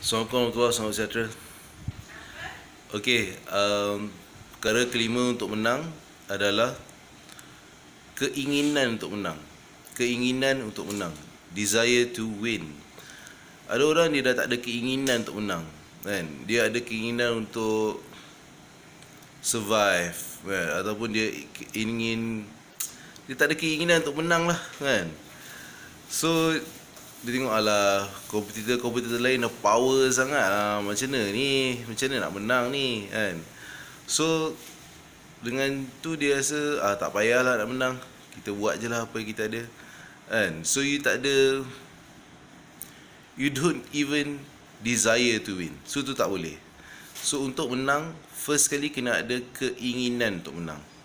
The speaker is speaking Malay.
Assalamualaikum warahmatullahi wabarakatuh Ok um, Perkara kelima untuk menang Adalah Keinginan untuk menang Keinginan untuk menang Desire to win Ada orang dia dah tak ada keinginan untuk menang kan? Dia ada keinginan untuk Survive kan? Ataupun dia ingin Dia tak ada keinginan untuk menang lah kan? So dia tengok alah kompetitor-kompetitor lain dah power sangat lah. macam mana ni macam ni nak menang ni kan so dengan tu dia rasa ah tak payahlah nak menang kita buat je lah apa yang kita ada kan so you tak ada you don't even desire to win so tu tak boleh so untuk menang first kali kena ada keinginan untuk menang